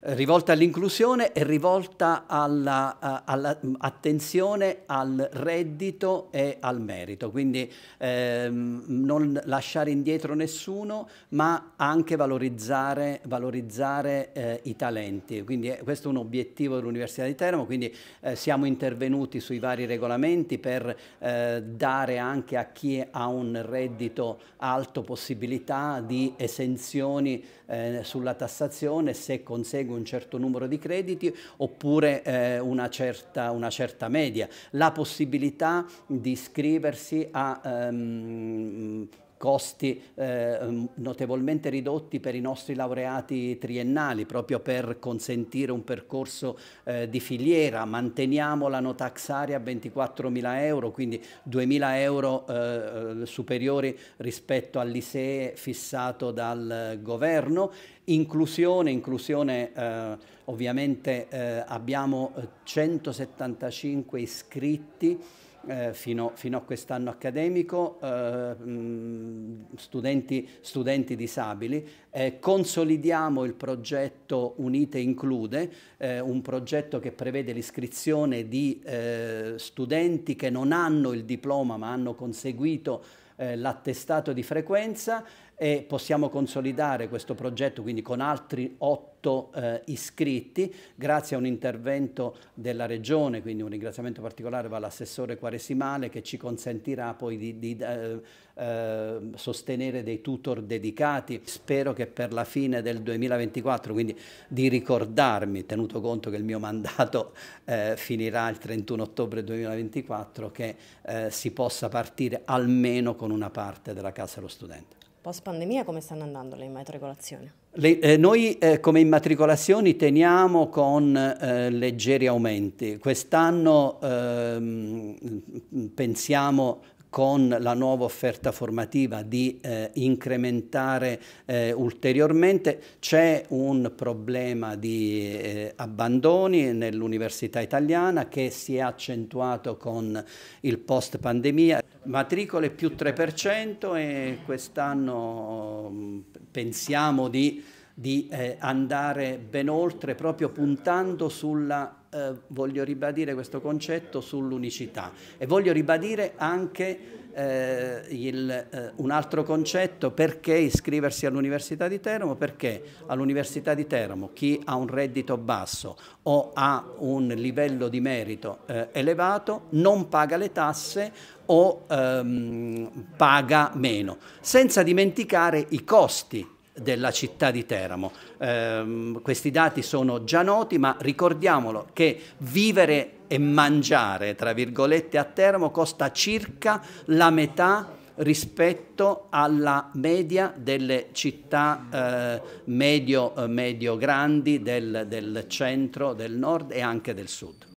rivolta all'inclusione e rivolta all'attenzione alla eh, mm, al reddito e al merito, quindi ehm, non lasciare indietro nessuno, ma anche valorizzare, valorizzare eh, i talenti. Quindi eh, questo è un obiettivo dell'Università di Teramo, quindi eh, siamo intervenuti sui vari regolamenti per eh, dare anche a chi ha un reddito alto possibilità di esenzioni eh, sulla tassazione se consegue tengo un certo numero di crediti oppure eh, una, certa, una, certa, media, la possibilità di iscriversi a ehm, costi eh, notevolmente ridotti per i nostri laureati triennali, proprio per consentire un percorso eh, di filiera. Manteniamo la no tax area a 24.000 euro, quindi 2.000 euro eh, eh, superiori rispetto all'ISEE fissato dal governo Inclusione, inclusione eh, ovviamente eh, abbiamo 175 eh, iscritti eh, fino, fino, a quest'anno accademico, eh, mh, studenti, studenti, disabili. Eh, consolidiamo il progetto Unite Include, un progetto che prevede l'iscrizione di studenti che non hanno il diploma ma hanno conseguito l'attestato di frequenza e possiamo consolidare questo progetto quindi con altri otto eh, iscritti grazie a un intervento della Regione, quindi un ringraziamento particolare va all'assessore Quaresimale che ci consentirà poi di, di eh, eh sostenere dei tutor dedicati. Spero che per la fine del 2024, quindi di ricordarmi, tenuto conto che il mio mandato eh, finirà il 31 ottobre 2024, che eh, si possa partire almeno con una parte della Casa dello Studente. Post pandemia come stanno andando le immatricolazioni? Le, eh, noi eh, come immatricolazioni teniamo con eh, leggeri aumenti. Quest'anno ehm, pensiamo con la nuova offerta formativa di eh, incrementare eh, ulteriormente. C'è un problema di eh, abbandoni nell'università italiana che si è accentuato con il post pandemia. Matricole più 3% e quest'anno pensiamo di, di eh, andare ben oltre proprio puntando sulla eh, voglio ribadire questo concetto sull'unicità e voglio ribadire anche eh, il, eh, un altro concetto perché iscriversi all'Università di Teramo, perché all'Università di Teramo chi ha un reddito basso o ha un livello di merito eh, elevato non paga le tasse o ehm, paga meno, senza dimenticare i costi della città di Teramo. Eh, questi dati sono già noti, ma ricordiamolo che vivere e mangiare, tra virgolette, a Teramo costa circa la metà rispetto alla media delle città eh, medio, eh, medio grandi del, del centro, del nord e anche del sud.